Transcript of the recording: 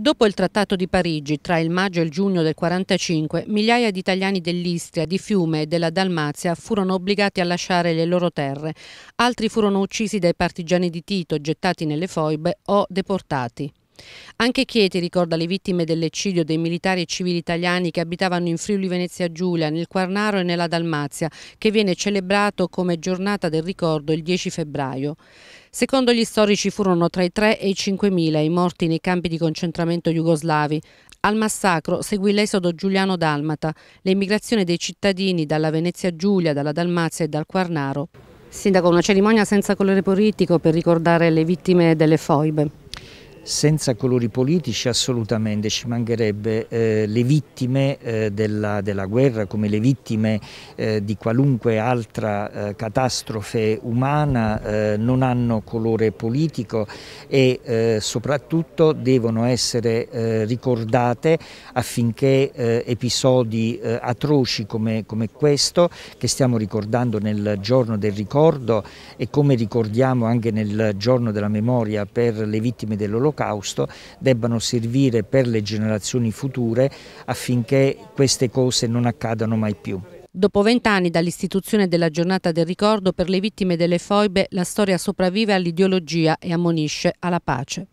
Dopo il Trattato di Parigi, tra il maggio e il giugno del 1945, migliaia di italiani dell'Istria, di Fiume e della Dalmazia furono obbligati a lasciare le loro terre. Altri furono uccisi dai partigiani di Tito, gettati nelle foibe o deportati. Anche Chieti ricorda le vittime dell'eccidio dei militari e civili italiani che abitavano in Friuli Venezia Giulia, nel Quarnaro e nella Dalmazia, che viene celebrato come giornata del ricordo il 10 febbraio. Secondo gli storici furono tra i 3 e i 5.000 i morti nei campi di concentramento jugoslavi. Al massacro seguì l'esodo giuliano-dalmata, l'emigrazione dei cittadini dalla Venezia Giulia, dalla Dalmazia e dal Quarnaro. Sindaco, una cerimonia senza colore politico per ricordare le vittime delle foibe senza colori politici assolutamente, ci mancherebbe eh, le vittime eh, della, della, guerra come le vittime eh, di qualunque altra eh, catastrofe umana eh, non hanno colore politico e eh, soprattutto devono essere ricordate affinché episodi atroci come, come questo che stiamo ricordando nel giorno del ricordo e come ricordiamo anche nel giorno della memoria per le vittime dell'olocausto dell'olocausto debbano servire per le generazioni future affinché queste cose non accadano mai più. Dopo vent'anni dall'istituzione della giornata del ricordo per le vittime delle foibe, la storia sopravvive all'ideologia e ammonisce alla pace.